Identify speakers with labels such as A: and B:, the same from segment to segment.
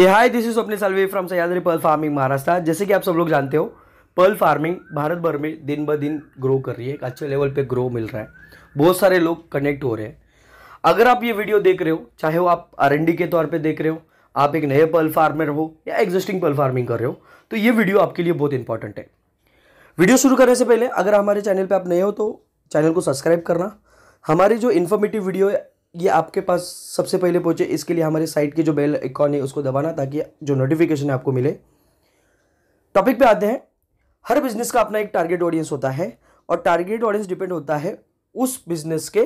A: ये हाय this is अपने सलवे from Sahyadri pearl farming Maharashtra जैसे कि आप सब लोग जानते हो पर्ल फार्मिंग भारत भर में दिन ब दिन ग्रो कर रही है एक अच्छे लेवल पे ग्रो मिल रहा है बहुत सारे लोग कनेक्ट हो रहे हैं अगर आप ये वीडियो देख रहे हो चाहे वो आप आर के तौर पर देख रहे हो आप एक नए पर्ल फार्मर हो या एग्जिस्टिंग पर्ल फार्मिंग कर रहे हो तो ये वीडियो आपके लिए बहुत इंपॉर्टेंट है वीडियो शुरू करने से पहले अगर हमारे चैनल पर आप नए हो तो चैनल को सब्सक्राइब करना हमारी जो इन्फॉर्मेटिव वीडियो है ये आपके पास सबसे पहले पहुंचे इसके लिए हमारे साइट की जो बेल आइकॉन है उसको दबाना ताकि जो नोटिफिकेशन है आपको मिले टॉपिक पे आते हैं हर बिजनेस का अपना एक टारगेट ऑडियंस होता है और टारगेट ऑडियंस डिपेंड होता है उस बिजनेस के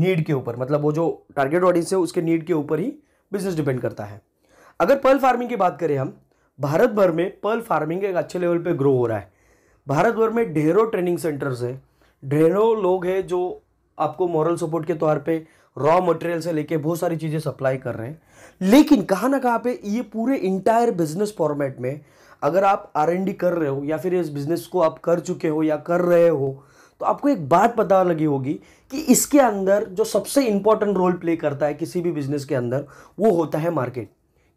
A: नीड के ऊपर मतलब वो जो टारगेट ऑडियंस है उसके नीड के ऊपर ही बिजनेस डिपेंड करता है अगर पर्ल फार्मिंग की बात करें हम भारत भर में पर्ल फार्मिंग एक अच्छे लेवल पर ग्रो हो रहा है भारत भर में ढेरों ट्रेनिंग सेंटर्स है ढेरों लोग हैं जो आपको मॉरल सपोर्ट के तौर पे रॉ मटेरियल से लेके बहुत सारी चीज़ें सप्लाई कर रहे हैं लेकिन कहाँ ना कहाँ पे ये पूरे इंटायर बिजनेस फॉर्मेट में अगर आप आर कर रहे हो या फिर इस बिजनेस को आप कर चुके हो या कर रहे हो तो आपको एक बात पता लगी होगी कि इसके अंदर जो सबसे इंपॉर्टेंट रोल प्ले करता है किसी भी बिजनेस के अंदर वो होता है मार्केट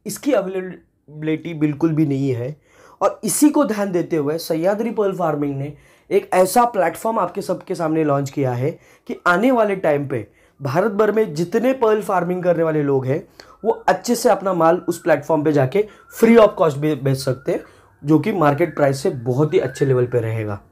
A: इसकी अवेलेबिलिटी बिल्कुल भी नहीं है और इसी को ध्यान देते हुए सयादरी पर्ल फार्मिंग ने एक ऐसा प्लेटफॉर्म आपके सबके सामने लॉन्च किया है कि आने वाले टाइम पे भारत भर में जितने पर्ल फार्मिंग करने वाले लोग हैं वो अच्छे से अपना माल उस प्लेटफॉर्म पे जाके फ्री ऑफ कॉस्ट बेच सकते हैं जो कि मार्केट प्राइस से बहुत ही अच्छे लेवल पे रहेगा